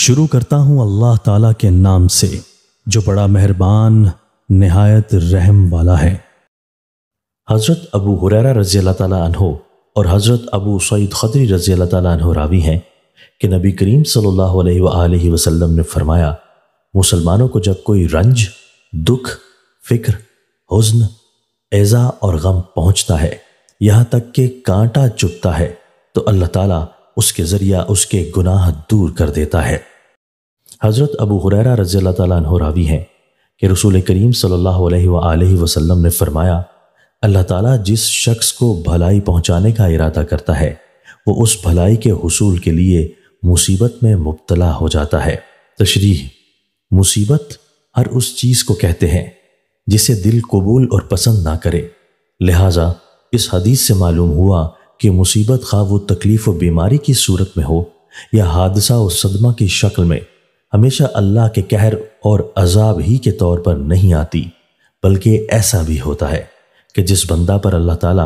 शुरू करता हूँ अल्लाह ताला के नाम से जो बड़ा मेहरबान नहायत रहम वाला है हज़रत अबू हुररा रज़ी अल्लाह तहो और हज़रत अबू सईद खदरी रज़ी अल्लाह तहो रावी हैं कि नबी करीम सल्ला वसलम ने फरमाया मुसलमानों को जब कोई रंज दुख फिक्र हुन ऐज़ा और गम पहुंचता है यहाँ तक कि कांटा चुभता है तो अल्लाह ताला उसके ज़रिया उसके गुनाह दूर कर देता है हज़रत अबू हुरैरा रज़ी अल्लाह रावी हैं कि रसूल करीम सल्लल्लाहु अलैहि वसल्लम ने फरमाया अल्लाह ताला जिस शख्स को भलाई पहुंचाने का इरादा करता है वो उस भलाई के हसूल के लिए मुसीबत में मुबतला हो जाता है तशरीह मुसीबत हर उस चीज़ को कहते हैं जिसे दिल कबूल और पसंद ना करे लिहाजा इस हदीस से मालूम हुआ कि मुसीबत खा वो तकलीफ व बीमारी की सूरत में हो या हादसा और सदमा की शक्ल में हमेशा अल्लाह के कहर और अजाब ही के तौर पर नहीं आती बल्कि ऐसा भी होता है कि जिस बंदा पर अल्लाह ताला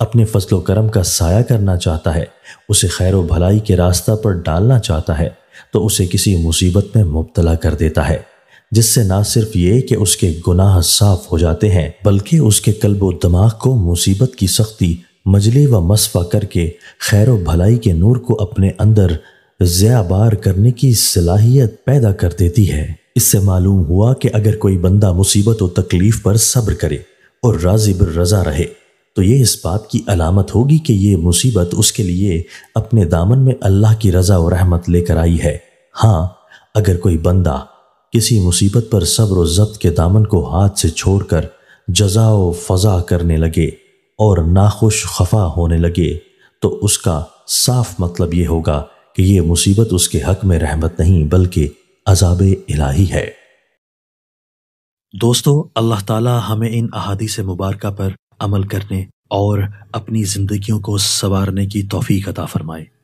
अपने फसल करम का साया करना चाहता है उसे खैर व भलाई के रास्ता पर डालना चाहता है तो उसे किसी मुसीबत में मुबतला कर देता है जिससे ना सिर्फ ये कि उसके गुनाह साफ हो जाते हैं बल्कि उसके कल्ब दिमाग को मुसीबत की सख्ती मजली व मसफा करके खैर भलाई के नूर को अपने अंदर ज़्याबार करने की सलाहियत पैदा कर देती है इससे मालूम हुआ कि अगर कोई बंदा मुसीबत और तकलीफ़ पर सब्र करे और राजिब रज़ा रहे तो ये इस बात की अलामत होगी कि ये मुसीबत उसके लिए अपने दामन में अल्लाह की रज़ा और रहमत लेकर आई है हाँ अगर कोई बंदा किसी मुसीबत पर सब्र ज़ब्त के दामन को हाथ से छोड़कर जजा व फजा करने लगे और नाखुश खफा होने लगे तो उसका साफ मतलब ये होगा कि ये मुसीबत उसके हक में रहमत नहीं बल्कि अजाब इलाही है दोस्तों अल्लाह ताला हमें इन अहादी से मुबारक पर अमल करने और अपनी ज़िंदगियों को संवारने की तोफ़ी अता फरमाए